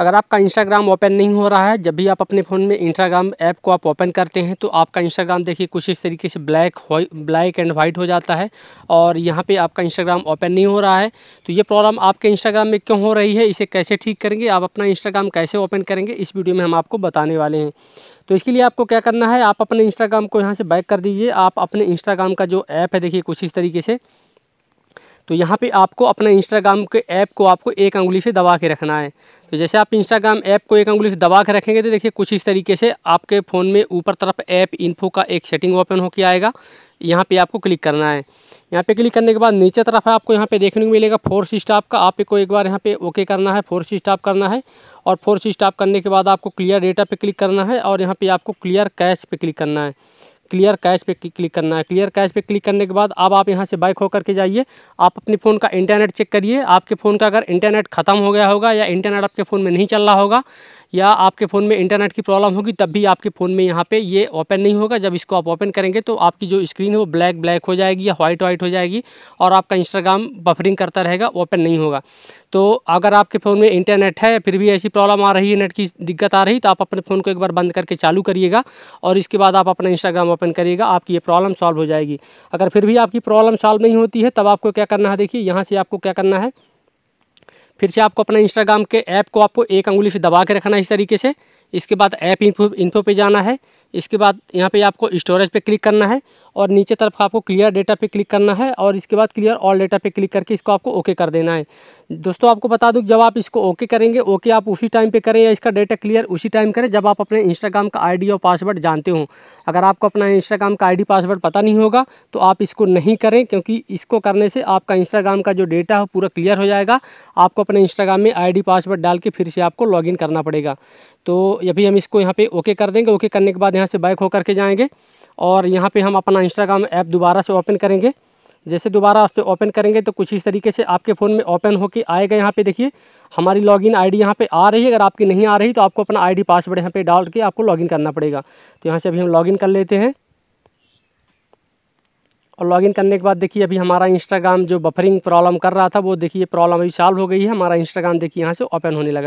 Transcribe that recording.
अगर आपका Instagram open नहीं हो रहा है जब भी आप अपने फ़ोन में इंस्टाग्राम ऐप को आप ओपन करते हैं तो आपका इंस्टाग्राम देखिए कुछ इस तरीके से ब्लैक ब्लैक एंड वाइट हो जाता है और यहाँ पे आपका इंस्टाग्राम ओपन नहीं हो रहा है तो ये प्रॉब्लम आपके इंस्टाग्राम में क्यों हो रही है इसे कैसे ठीक करेंगे आप अपना इंस्टाग्राम कैसे ओपन करेंगे इस वीडियो में हम आपको बताने वाले हैं तो इसके लिए आपको क्या करना है आप अपने इंस्टाग्राम को यहाँ से बैक कर दीजिए आप अपने इंस्टाग्राम का जो ऐप है देखिए कुछ इस तरीके से तो यहाँ पे आपको अपना इंस्टाग्राम के ऐप को आपको एक अंगुली से दबा के रखना है तो जैसे आप इंस्टाग्राम ऐप को एक अंगुली से दबा के रखेंगे तो देखिए कुछ इस तरीके से आपके फ़ोन में ऊपर तरफ ऐप इन्फो का एक सेटिंग ओपन होकर आएगा यहाँ पर आपको क्लिक करना है यहाँ पे क्लिक करने के बाद नीचे तरफ आपको यहाँ पे देखने को मिलेगा फोर्स स्टाप का आपको एक बार यहाँ पे ओके करना है फोर्स स्टाप करना है और फोर्स स्टाप करने के बाद आपको क्लियर डेटा पे क्लिक करना है और यहाँ पे आपको क्लियर कैश पे क्लिक करना है क्लियर कैश पे क्लिक करना है क्लियर कैश पे क्लिक करने के बाद अब आप यहाँ से बाइक होकर के जाइए आप अपने फ़ोन का इंटरनेट चेक करिए आपके फ़ोन का अगर इंटरनेट ख़त्म हो गया होगा या इंटरनेट आपके फ़ोन में नहीं चल रहा होगा या आपके फ़ोन में इंटरनेट की प्रॉब्लम होगी तब भी आपके फ़ोन में यहाँ पे ये ओपन नहीं होगा जब इसको आप ओपन करेंगे तो आपकी जो स्क्रीन है वो ब्लैक ब्लैक हो जाएगी या वाइट वाइट हो जाएगी और आपका इंस्टाग्राम बफरिंग करता रहेगा ओपन नहीं होगा तो अगर आपके फ़ोन में इंटरनेट है फिर भी ऐसी प्रॉब्लम आ रही है नेट की दिक्कत आ रही तो आप अपने फ़ोन को एक बार बंद करके चालू करिएगा और इसके बाद आप अपना इंस्टाग्राम ओपन करिएगा आपकी ये प्रॉब्लम सॉल्व हो जाएगी अगर फिर भी आपकी प्रॉब्लम सॉल्व नहीं होती है तब आपको क्या करना है देखिए यहाँ से आपको क्या करना है फिर से आपको अपना इंस्टाग्राम के ऐप को आपको एक अंगुली से दबा के रखना है इस तरीके से इसके बाद ऐप इन्फो इन्फो पे जाना है इसके बाद यहाँ पे आपको स्टोरेज पे क्लिक करना है और नीचे तरफ आपको क्लियर डेटा पे क्लिक करना है और इसके बाद क्लियर ऑल डेटा पे क्लिक करके इसको आपको ओके कर देना है दोस्तों आपको बता दूँ जब आप इसको ओके करेंगे ओके आप उसी टाइम पर करें या इसका डेटा क्लियर उसी टाइम करें जब आप अपने इंस्टाग्राम का आई और पासवर्ड जानते हो अगर आपको अपना इंस्टाग्राम का आई पासवर्ड पता नहीं होगा तो आप इसको नहीं करें क्योंकि इसको करने से आपका इंस्टाग्राम का जो डेटा है पूरा क्लियर हो जाएगा आपको अपने इंस्टाग्राम में आई पासवर्ड डाल के फिर से आपको लॉगिन करना पड़ेगा तो अभी हम इसको यहाँ पे ओके कर देंगे ओके करने के बाद यहाँ से बैक होकर के जाएंगे और यहाँ पे हम अपना इंस्टाग्राम ऐप दोबारा से ओपन करेंगे जैसे दोबारा उससे ओपन करेंगे तो कुछ इस तरीके से आपके फ़ोन में ओपन होकर आएगा यहाँ पे देखिए हमारी लॉगिन आईडी यहाँ पर आ रही है अगर आपकी नहीं आ रही तो आपको अपना आईडी पासवर्ड यहाँ पे डाल के आपको लॉगिन करना पड़ेगा तो यहाँ से अभी हम लॉगिन कर लेते हैं और लॉगिन करने के बाद देखिए अभी हमारा इंस्टाग्राम जो बफरिंग प्रॉब्लम कर रहा था वो देखिए प्रॉब्लम अभी सॉल्व हो गई है हमारा इंस्टाग्राम देखिए यहाँ से ओपन होने लगा